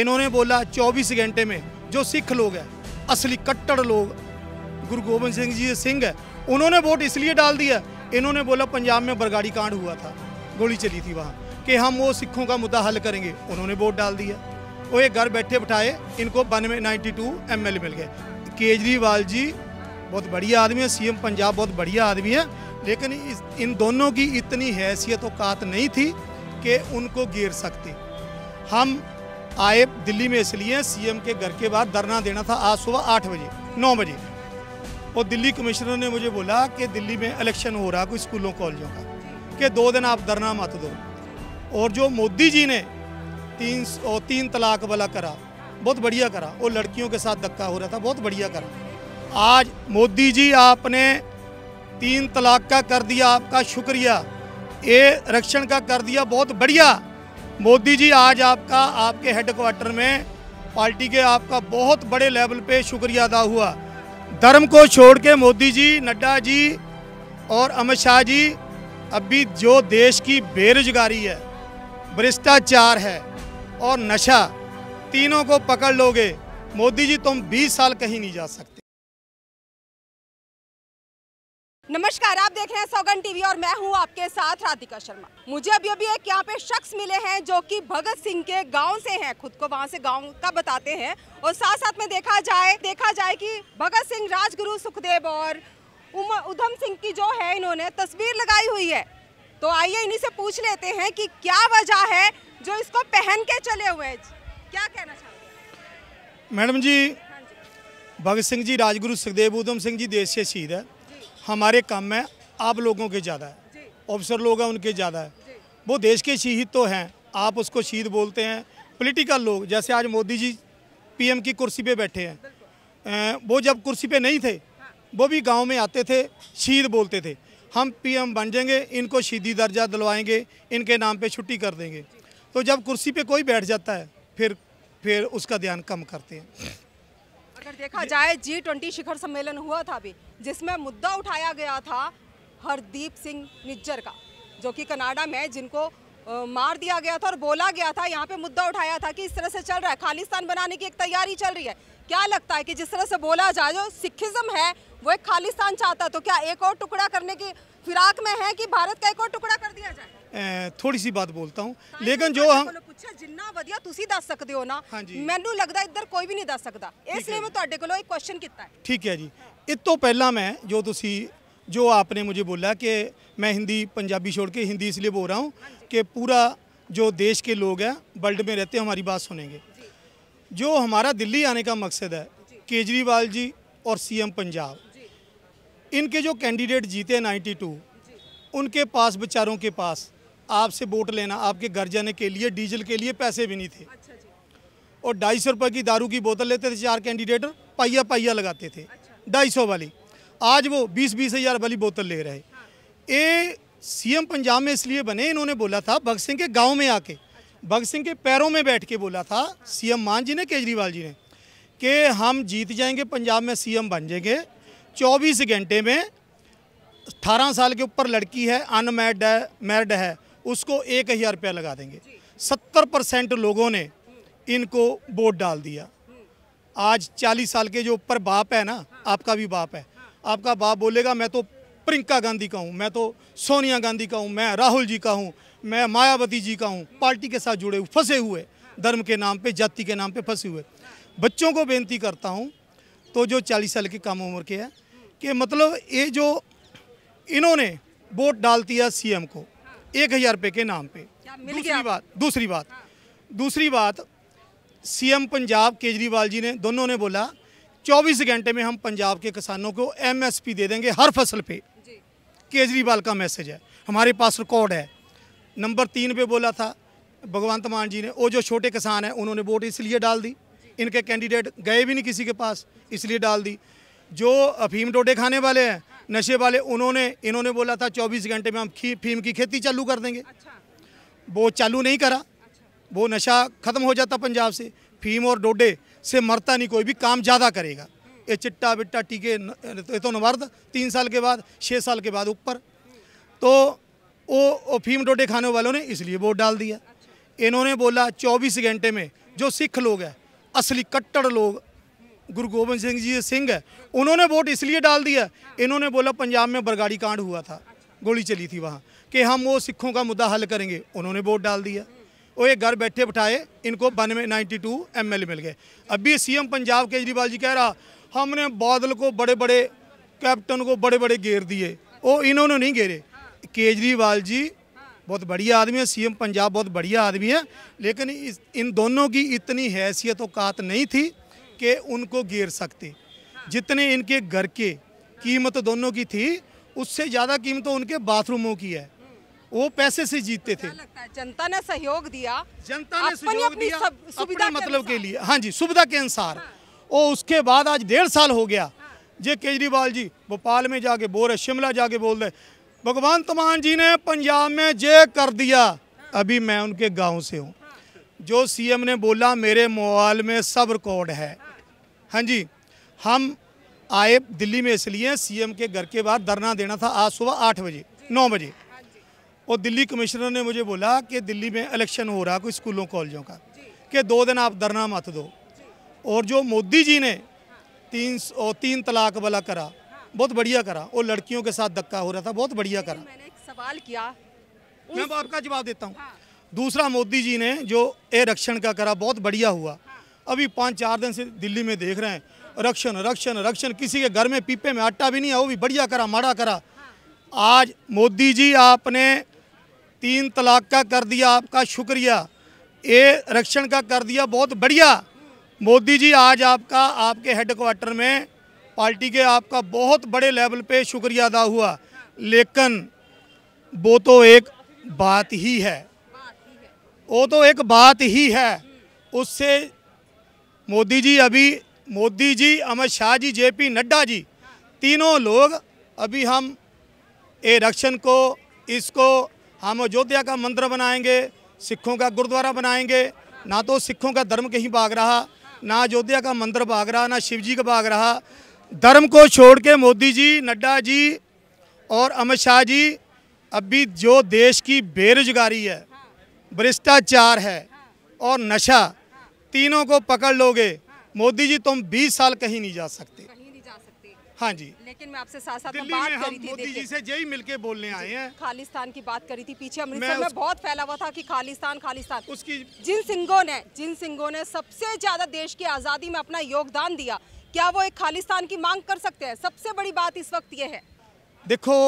इन्होंने बोला 24 घंटे में जो सिख लोग हैं असली कट्टर लोग गुरु गोबिंद सिंह जी सिंह है उन्होंने वोट इसलिए डाल दिया इन्होंने बोला पंजाब में बरगाड़ी कांड हुआ था गोली चली थी वहाँ कि हम वो सिखों का मुद्दा हल करेंगे उन्होंने वोट डाल दिया वो ये घर बैठे बैठाए इनको बानवे नाइन्टी टू एम मिल गए केजरीवाल जी बहुत बढ़िया आदमी है सीएम पंजाब बहुत बढ़िया आदमी है लेकिन इस इन दोनों की इतनी हैसियत कात नहीं थी कि उनको घेर सकती हम आए दिल्ली में इसलिए सीएम के घर के बाहर धरना देना था आज सुबह आठ बजे नौ बजे और दिल्ली कमिश्नर ने मुझे बोला कि दिल्ली में इलेक्शन हो रहा कोई स्कूलों कॉलेजों का कि दो दिन आप धरना मत दो और जो मोदी जी ने तीन और तीन तलाक वाला करा बहुत बढ़िया करा और लड़कियों के साथ धक्का हो रहा था बहुत बढ़िया करा आज मोदी जी आपने तीन तलाक का कर दिया आपका शुक्रिया ये रक्षण का कर दिया बहुत बढ़िया मोदी जी आज आपका आपके हेडक्वार्टर में पार्टी के आपका बहुत बड़े लेवल पे शुक्रिया अदा हुआ धर्म को छोड़ के मोदी जी नड्डा जी और अमित शाह जी अभी जो देश की बेरोजगारी है भ्रष्टाचार है और नशा तीनों को पकड़ लोगे मोदी जी तुम 20 साल कहीं नहीं जा सकते नमस्कार आप देख रहे हैं सौगन टीवी और मैं हूं आपके साथ राधिका शर्मा मुझे अभी अभी एक यहाँ पे शख्स मिले हैं जो कि भगत सिंह के गांव से हैं खुद को वहां से गांव का बताते हैं और साथ साथ में देखा जाए देखा जाए कि भगत सिंह राजगुरु सुखदेव और उधम सिंह की जो है इन्होंने तस्वीर लगाई हुई है तो आइए इन्हीं से पूछ लेते हैं कि क्या वजह है जो इसको पहन के चले हुए क्या कहना चाहते मैडम हाँ जी भगत सिंह जी राजगुरु सुखदेव उधम सिंह जी देश से शहीद है हमारे काम में आप लोगों के ज़्यादा है ऑफिसर लोग हैं उनके ज़्यादा है वो देश के शहीद तो हैं आप उसको शहीद बोलते हैं पॉलिटिकल लोग जैसे आज मोदी जी पीएम की कुर्सी पे बैठे हैं वो जब कुर्सी पे नहीं थे हाँ। वो भी गांव में आते थे शहीद बोलते थे हम पीएम बन जाएंगे इनको शहीदी दर्जा दिलवाएंगे इनके नाम पे छुट्टी कर देंगे तो जब कुर्सी पे कोई बैठ जाता है फिर फिर उसका ध्यान कम करते हैं अगर देखा जाए जी ट्वेंटी शिखर सम्मेलन हुआ था अभी जिसमें मुद्दा उठाया गया था हरदीप सिंह निज्जर का जो कि कनाडा में जिनको मार दिया गया था और बोला गया था यहाँ पे मुद्दा उठाया था कि इस तरह से चल रहा है खालिस्तान बनाने की एक तैयारी चल रही है क्या लगता है कि जिस तरह से बोला जाए जो सिखिज्म है वो एक खालिस्तान चाहता है तो क्या एक और टुकड़ा करने की फिराक में है कि भारत का एक और टुकड़ा कर दिया जाए थोड़ी सी बात बोलता हूँ हाँ, लेकिन तो जो हम जिन्ना ਜਿੰਨਾ ਵਧੀਆ ਤੁਸੀਂ ਦੱਸ ਸਕਦੇ ਹੋ ਨਾ ਮੈਨੂੰ ਲੱਗਦਾ ਇੱਧਰ ਕੋਈ ਵੀ ਨਹੀਂ ਦੱਸ ਸਕਦਾ ਇਸ ਲਈ ਮੈਂ ਤੁਹਾਡੇ ਕੋਲੋਂ ਇੱਕ ਕੁਐਸਚਨ ਕੀਤਾ ਹੈ ਠੀਕ ਹੈ ਜੀ ਇਸ ਤੋਂ ਪਹਿਲਾਂ जो आपने मुझे बोला कि मैं हिंदी पंजाबी छोड़ के हिंदी इसलिए बोल रहा हूँ हाँ कि पूरा जो देश के लोग हैं वर्ल्ड में रहते हैं हमारी बात सुनेंगे जो हमारा दिल्ली आने का मकसद है केजरीवाल जी और सीएम पंजाब इनके जो कैंडिडेट जीते 92 उनके पास बेचारों के पास आपसे वोट लेना आपके घर जाने के लिए डीजल के लिए पैसे भी नहीं थे अच्छा और ढाई सौ रुपये की दारू की बोतल लेते थे चार कैंडिडेट पाइया पाइया लगाते थे अच्छा। ढाई सौ वाली आज वो बीस बीस हज़ार वाली बोतल ले रहे हाँ। ये सीएम पंजाब में इसलिए बने इन्होंने बोला था भगत सिंह के गांव में आके भगत सिंह के पैरों में बैठ के बोला था सीएम मान जी ने केजरीवाल जी ने कि हम जीत जाएंगे पंजाब में एम बन जाएंगे चौबीस घंटे में अठारह साल के ऊपर लड़की है अनमेरिड है मैरिड है उसको एक हज़ार रुपया लगा देंगे सत्तर परसेंट लोगों ने इनको वोट डाल दिया आज चालीस साल के जो ऊपर बाप है ना आपका भी बाप है आपका बाप बोलेगा मैं तो प्रियंका गांधी का हूँ मैं तो सोनिया गांधी का हूँ मैं राहुल जी का हूँ मैं मायावती जी का हूँ पार्टी के साथ जुड़े हुए फंसे हुए धर्म के नाम पे जाति के नाम पे फंसे हुए बच्चों को बेनती करता हूँ तो जो चालीस साल के कम उम्र के हैं कि मतलब ये जो इन्होंने वोट डाल दिया सीएम को एक हज़ार रुपये के नाम पे दूसरी बात दूसरी बात हाँ। दूसरी बात सीएम पंजाब केजरीवाल जी ने दोनों ने बोला 24 घंटे में हम पंजाब के किसानों को एमएसपी दे देंगे हर फसल पे केजरीवाल का मैसेज है हमारे पास रिकॉर्ड है नंबर तीन पे बोला था भगवंत मान जी ने वो जो छोटे किसान हैं उन्होंने वोट इसलिए डाल दी इनके कैंडिडेट गए भी नहीं किसी के पास इसलिए डाल दी जो अफीम डोडे खाने वाले हैं नशे वाले उन्होंने इन्होंने बोला था चौबीस घंटे में हम फीम की खेती चालू कर देंगे अच्छा। वो चालू नहीं करा अच्छा। वो नशा ख़त्म हो जाता पंजाब से फीम और डोडे से मरता नहीं कोई भी काम ज़्यादा करेगा ये चिट्टा बिट्टा टीके ये तो नर्द तीन साल के बाद छः साल के बाद ऊपर तो वो फीम डोडे खाने वालों ने इसलिए वोट डाल दिया अच्छा। इन्होंने बोला चौबीस घंटे में जो सिख लोग हैं असली कट्टर लोग गुरु गोबिंद सिंह जी सिंह है उन्होंने वोट इसलिए डाल दिया इन्होंने बोला पंजाब में बरगाड़ी कांड हुआ था गोली चली थी वहाँ कि हम वो सिखों का मुद्दा हल करेंगे उन्होंने वोट डाल दिया वो ये घर बैठे बैठाए इनको बानवे नाइन्टी टू एम मिल गए अभी सीएम पंजाब केजरीवाल जी कह रहा हमने बादल को बड़े बड़े कैप्टन को बड़े बड़े घेर दिए वो इन्होंने नहीं घेरे केजरीवाल जी बहुत बढ़िया आदमी है सीएम पंजाब बहुत बढ़िया आदमी है लेकिन इस इन दोनों की इतनी हैसियत औकात नहीं थी के उनको घेर सकते जितने इनके घर के कीमत दोनों की थी उससे ज़्यादा कीमत तो उनके बाथरूमों की है वो पैसे से जीतते थे जनता ने सहयोग दिया जनता ने सहयोग दिया अपने मतलब के लिए हाँ जी सुविधा के अनुसार और उसके बाद आज डेढ़ साल हो गया जे केजरीवाल जी भोपाल में जाके बोल रहे शिमला जाके बोल रहे भगवंत मान जी ने पंजाब में जे कर दिया अभी मैं उनके गाँव से हूँ जो सीएम ने बोला मेरे मोबाइल में सब रिकॉर्ड है हाँ जी हम आए दिल्ली में इसलिए सीएम के घर के बाहर धरना देना था आज सुबह आठ बजे नौ बजे और दिल्ली कमिश्नर ने मुझे बोला कि दिल्ली में इलेक्शन हो रहा कोई स्कूलों कॉलेजों का कि दो दिन आप धरना मत दो और जो मोदी जी ने तीन और तीन तलाक वाला करा बहुत बढ़िया करा और लड़कियों के साथ धक्का हो रहा था बहुत बढ़िया करा मैंने एक सवाल किया मैं आपका जवाब देता हूँ हाँ। दूसरा मोदी जी ने जो ए रक्षण का करा बहुत बढ़िया हुआ अभी पाँच चार दिन से दिल्ली में देख रहे हैं रक्षण रक्षण रक्षण किसी के घर में पीपे में आटा भी नहीं है वो भी बढ़िया करा माड़ा करा आज मोदी जी आपने तीन तलाक का कर दिया आपका शुक्रिया ये रक्षण का कर दिया बहुत बढ़िया मोदी जी आज आपका आपके हेडक्वार्टर में पार्टी के आपका बहुत बड़े लेवल पे शुक्रिया अदा हुआ लेकिन वो तो एक बात ही है वो तो एक बात ही है उससे मोदी जी अभी मोदी जी अमित शाह जी जेपी नड्डा जी तीनों लोग अभी हम रक्षण को इसको हम अयोध्या का मंदिर बनाएंगे सिखों का गुरुद्वारा बनाएंगे ना तो सिखों का धर्म कहीं भाग रहा ना अयोध्या का मंदिर भाग रहा ना शिव जी का भाग रहा धर्म को छोड़ के मोदी जी नड्डा जी और अमित शाह जी अभी जो देश की बेरोजगारी है भ्रष्टाचार है और नशा तीनों को पकड़ लोगे मोदी जी तुम 20 साल कहीं नहीं जा सकते हाँ जी लेकिन मैं आपसे साथ साथ बात करी थी मोदी जी से यही मिलके बोलने आए हैं खालिस्तान की बात करी थी पीछे अमृतसर में बहुत फैला हुआ था कि खालिस्तान खालिस्तान उसकी जिन सिंगों ने जिन सिंगों ने सबसे ज्यादा देश की आजादी में अपना योगदान दिया क्या वो एक खालिस्तान की मांग कर सकते हैं सबसे बड़ी बात इस वक्त ये है देखो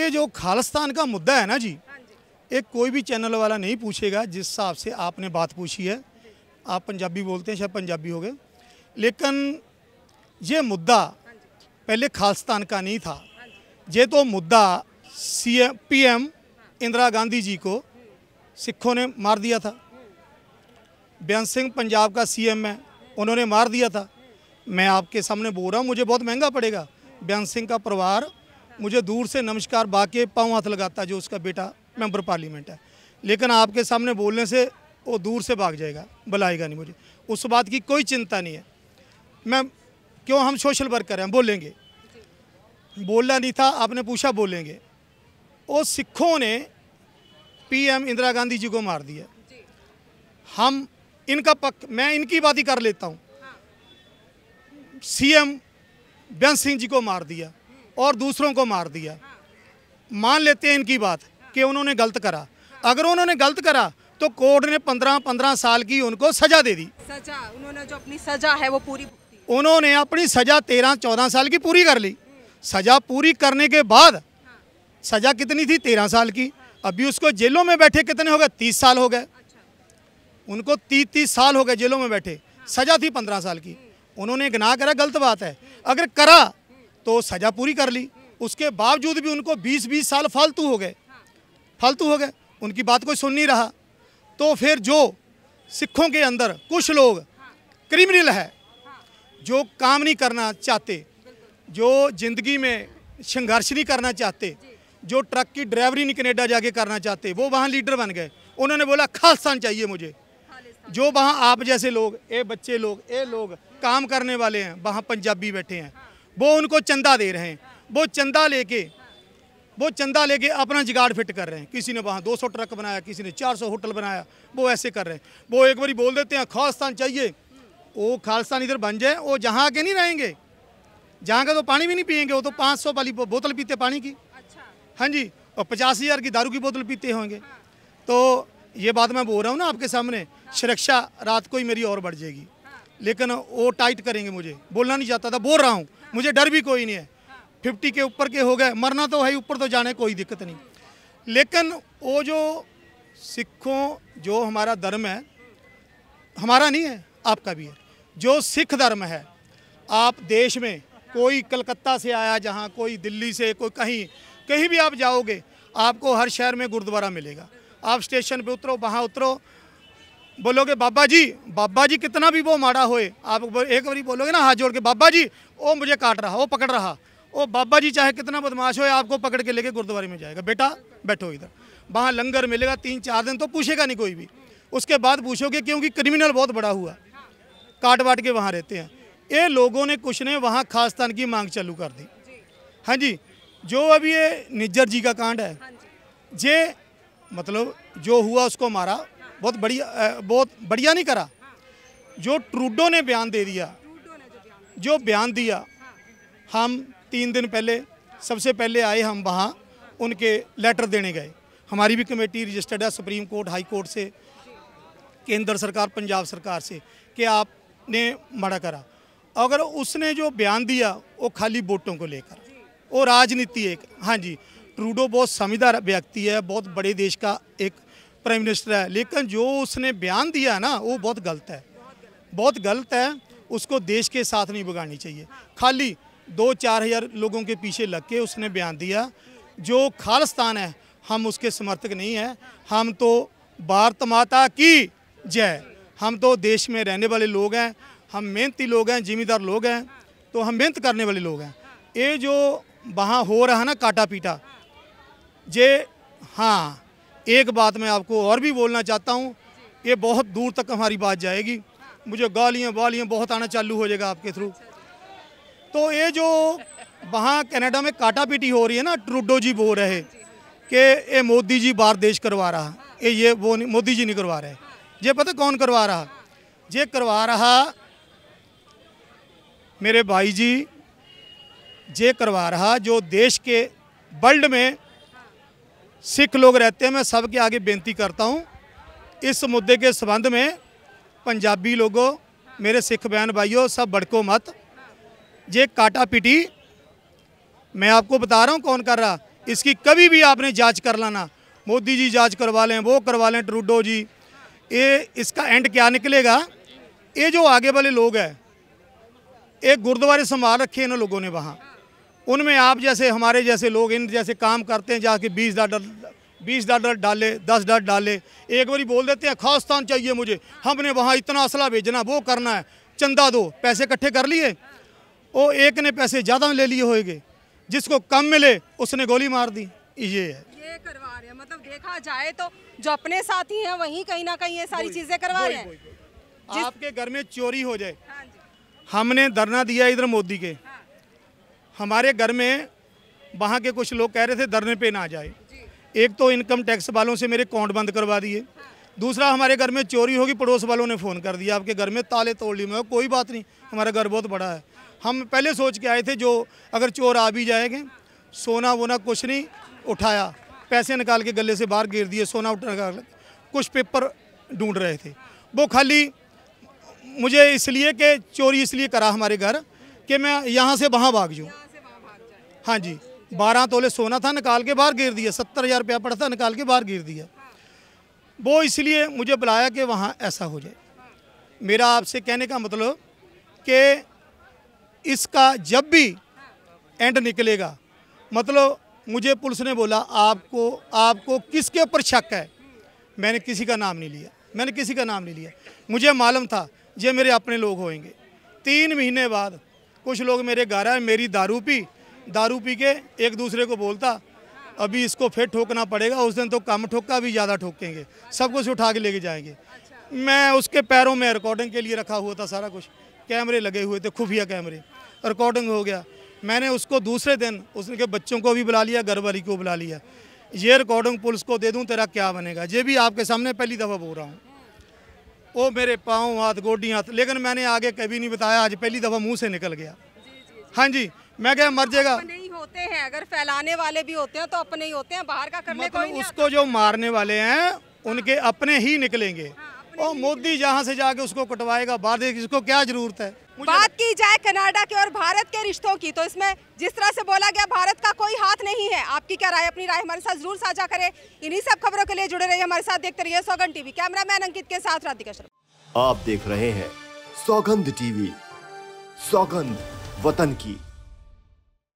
ये जो खालिस्तान का मुद्दा है ना जी हाँ एक कोई भी चैनल वाला नहीं पूछेगा जिस हिसाब से आपने बात पूछी है आप पंजाबी बोलते हैं शायद पंजाबी हो गए लेकिन ये मुद्दा पहले खालिस्तान का नहीं था ये तो मुद्दा C M P M Indira Gandhi ji को सिखों ने मार दिया था बेअंत सिंह पंजाब का सीएम है उन्होंने मार दिया था मैं आपके सामने बोल रहा हूँ मुझे बहुत महंगा पड़ेगा बेअंत सिंह का परिवार मुझे दूर से नमस्कार बाके पाँव हाथ लगाता जो उसका बेटा मेंबर पार्लियामेंट है लेकिन आपके सामने बोलने से वो दूर से भाग जाएगा बुलाएगा नहीं मुझे उस बात की कोई चिंता नहीं है मैं क्यों हम सोशल वर्कर हैं बोलेंगे बोलना नहीं था आपने पूछा बोलेंगे वो सिखों ने पीएम इंदिरा गांधी जी को मार दिया हम इनका पक्ष मैं इनकी बात ही कर लेता हूँ सीएम बेंत सिंह जी को मार दिया और दूसरों को मार दिया हाँ। मान लेते हैं इनकी बात कि उन्होंने गलत करा अगर उन्होंने गलत करा तो कोर्ट ने पंद्रह पंद्रह साल की उनको सजा दे दी सजा उन्होंने जो अपनी सजा है वो पूरी उन्होंने अपनी सजा तेरह चौदह साल की पूरी कर ली सजा पूरी करने के बाद सजा कितनी थी तेरह साल की अभी उसको जेलों में बैठे कितने हो गए तीस साल हो गए उनको तीस तीस साल हो गए जेलों में बैठे सजा थी पंद्रह साल की उन्होंने गना करा गलत बात है अगर करा तो सजा पूरी कर ली उसके बावजूद भी उनको बीस बीस साल फालतू हो गए फालतू हो गए उनकी बात कोई सुन नहीं रहा तो फिर जो सिखों के अंदर कुछ लोग क्रिमिनल है जो काम नहीं करना चाहते जो ज़िंदगी में संघर्ष नहीं करना चाहते जो ट्रक की ड्राइवरी नहीं कनेडा जाके करना चाहते वो वहाँ लीडर बन गए उन्होंने बोला खालिस्तान चाहिए मुझे जो वहाँ आप जैसे लोग ये बच्चे लोग ये लोग काम करने वाले हैं वहाँ पंजाबी बैठे हैं वो उनको चंदा दे रहे हैं वो चंदा लेके वो चंदा लेके अपना जिगाड़ फिट कर रहे हैं किसी ने वहाँ 200 ट्रक बनाया किसी ने 400 होटल बनाया वो ऐसे कर रहे हैं वो एक बारी बोल देते हैं खालिस्तान चाहिए वो खालिस्तान इधर बन जाए वो जहाँ आके नहीं रहेंगे जहाँ का तो पानी भी नहीं पियेंगे वो तो पाँच सौ वाली बोतल पीते पानी की अच्छा। हाँ जी और पचास हज़ार की दारू की बोतल पीते होंगे हाँ। तो ये बात मैं बोल रहा हूँ ना आपके सामने सुरक्षा रात को ही मेरी और बढ़ जाएगी हाँ। लेकिन वो टाइट करेंगे मुझे बोलना नहीं चाहता था बोल रहा हूँ मुझे डर भी कोई नहीं है फिफ्टी के ऊपर के हो गए मरना तो है ऊपर तो जाने कोई दिक्कत नहीं लेकिन वो जो सिखों जो हमारा धर्म है हमारा नहीं है आपका भी है जो सिख धर्म है आप देश में कोई कलकत्ता से आया जहाँ कोई दिल्ली से कोई कहीं कहीं भी आप जाओगे आपको हर शहर में गुरुद्वारा मिलेगा आप स्टेशन पे उतरो वहाँ उतरो बोलोगे बाबा जी बाबा जी कितना भी वो माड़ा होए आप एक बार बोलोगे ना हाथ जोड़ के बाबा जी वो मुझे काट रहा वो पकड़ रहा वो बाबा जी चाहे कितना बदमाश हो आपको पकड़ के लेके गुरुद्वारे में जाएगा बेटा बैठो इधर वहाँ लंगर मिलेगा तीन चार दिन तो पूछेगा नहीं कोई भी उसके बाद पूछोगे क्योंकि क्रिमिनल बहुत बड़ा हुआ काट वाट के वहाँ रहते हैं ये लोगों ने कुछ ने वहाँ खालिस्तान की मांग चालू कर दी हाँ जी जो अभी ये निज्जर जी का कांड है हाँ जे मतलब जो हुआ उसको मारा बहुत बढ़िया बहुत बढ़िया नहीं करा जो ट्रूडो ने बयान दे दिया जो बयान दिया हाँ। हम तीन दिन पहले सबसे पहले आए हम वहाँ उनके लेटर देने गए हमारी भी कमेटी रजिस्टर्ड है सुप्रीम कोर्ट हाई कोर्ट से केंद्र सरकार पंजाब सरकार से कि आपने मड़ा करा अगर उसने जो बयान दिया वो खाली वोटों को लेकर वो राजनीति एक हाँ जी ट्रूडो बहुत समझदार व्यक्ति है बहुत बड़े देश का एक प्राइम मिनिस्टर है लेकिन जो उसने बयान दिया ना वो बहुत गलत है बहुत गलत है उसको देश के साथ नहीं बगानी चाहिए खाली दो चार हज़ार लोगों के पीछे लग के उसने बयान दिया जो खालिस्तान है हम उसके समर्थक नहीं हैं हम तो भारत माता की जय हम तो देश में रहने वाले लोग हैं हम मेहनती लोग हैं जिम्मेदार लोग हैं तो हम मेहनत करने वाले लोग हैं ये जो वहाँ हो रहा ना काटा पीटा जे हाँ एक बात मैं आपको और भी बोलना चाहता हूँ ये बहुत दूर तक हमारी बात जाएगी मुझे गालियाँ वालियाँ बहुत आना चालू हो जाएगा आपके थ्रू तो ये जो वहाँ कनाडा में काटा पीटी हो रही है ना ट्रूडो जी बोल रहे कि ये मोदी जी बाहर देश करवा रहा ये ये वो नहीं मोदी जी नहीं करवा रहे ये पता कौन करवा रहा ये करवा रहा मेरे भाई जी ये करवा रहा जो देश के वर्ल्ड में सिख लोग रहते हैं मैं सबके आगे बेनती करता हूँ इस मुद्दे के संबंध में पंजाबी लोगों मेरे सिख बहन भाइयों सब बड़को मत ये काटा पिटी मैं आपको बता रहा हूँ कौन कर रहा इसकी कभी भी आपने जांच कर लाना मोदी जी जांच करवा लें वो करवा लें ट्रूडो जी ये इसका एंड क्या निकलेगा ये जो आगे वाले लोग हैं एक गुरुद्वारे संभाल रखे इन लोगों ने वहाँ उनमें आप जैसे हमारे जैसे लोग इन जैसे काम करते हैं जाके बीस डर बीस डर डाले दस डॉलर डाले एक बारी बोल देते हैं खास स्थान चाहिए मुझे हमने वहाँ इतना असला भेजना वो करना है चंदा दो पैसे इकट्ठे कर लिए वो एक ने पैसे ज़्यादा ले लिए होएंगे जिसको कम मिले उसने गोली मार दी ये है ये करवा रहे हैं मतलब देखा जाए तो जो अपने साथी हैं वही कहीं ना कहीं ये सारी चीज़ें करवा रहे हैं आपके घर में चोरी हो जाए हाँ हमने धरना दिया इधर मोदी के हाँ। हमारे घर में वहाँ के कुछ लोग कह रहे थे धरने पे ना जाए एक तो इनकम टैक्स वालों से मेरे अकाउंट बंद करवा दिए हाँ। दूसरा हमारे घर में चोरी होगी पड़ोस वालों ने फ़ोन कर दिया आपके घर में ताले तोड़ लिए मैं कोई बात नहीं हमारा घर बहुत बड़ा है हम पहले सोच के आए थे जो अगर चोर आ भी जाएंगे सोना वोना कुछ नहीं उठाया पैसे निकाल के गले से बाहर गिर दिए सोना उठा कुछ पेपर ढूंढ रहे थे वो खाली मुझे इसलिए कि चोरी इसलिए करा हमारे घर कि मैं यहाँ से वहाँ भाग जाऊँ हाँ जी बारह तोले सोना था निकाल के बाहर गिर दिया सत्तर हज़ार रुपया पड़ा था निकाल के बाहर गिर दिया वो इसलिए मुझे बुलाया कि वहाँ ऐसा हो जाए मेरा आपसे कहने का मतलब कि इसका जब भी एंड निकलेगा मतलब मुझे पुलिस ने बोला आपको आपको किसके ऊपर शक है मैंने किसी का नाम नहीं लिया मैंने किसी का नाम नहीं लिया मुझे मालूम था ये मेरे अपने लोग होंगे तीन महीने बाद कुछ लोग मेरे घर आए मेरी दारू पी दारू पी के एक दूसरे को बोलता अभी इसको फिर ठोकना पड़ेगा उस दिन तो कम ठोका भी ज़्यादा ठोकेंगे सब कुछ उठा के लेके जाएंगे मैं उसके पैरों में रिकॉर्डिंग के लिए रखा हुआ था सारा कुछ कैमरे लगे हुए थे खुफिया कैमरे रिकॉर्डिंग हो गया मैंने उसको दूसरे दिन उसके बच्चों को भी बुला लिया घर वाली को बुला लिया ये रिकॉर्डिंग पुलिस को दे दूँ तेरा क्या बनेगा ये भी आपके सामने पहली दफ़ा बोल रहा हूँ वो मेरे पाँव हाथ गोडी हाथ लेकिन मैंने आगे कभी नहीं बताया आज पहली दफ़ा मुँह से निकल गया हाँ जी मैं क्या मर जाएगा नहीं होते हैं अगर फैलाने वाले भी होते हैं तो अपने ही होते हैं बाहर का करने मतलब कोई उसको जो मारने वाले हैं उनके अपने ही निकलेंगे हाँ। और मोदी जहाँ से जाके उसको कटवाएगा भारत इसको क्या जरूरत है बात की जाए कनाडा के और भारत के रिश्तों की तो इसमें जिस तरह से बोला गया भारत का कोई हाथ नहीं है आपकी क्या राय अपनी राय हमारे साथ जरूर साझा करें इन्हीं सब खबरों के लिए जुड़े रहिए हमारे साथ देखते रहिए सौगंध टीवी कैमरा मैन अंकित के साथ राधिका शर्मा आप देख रहे हैं सौगंध टीवी सौगंध वतन की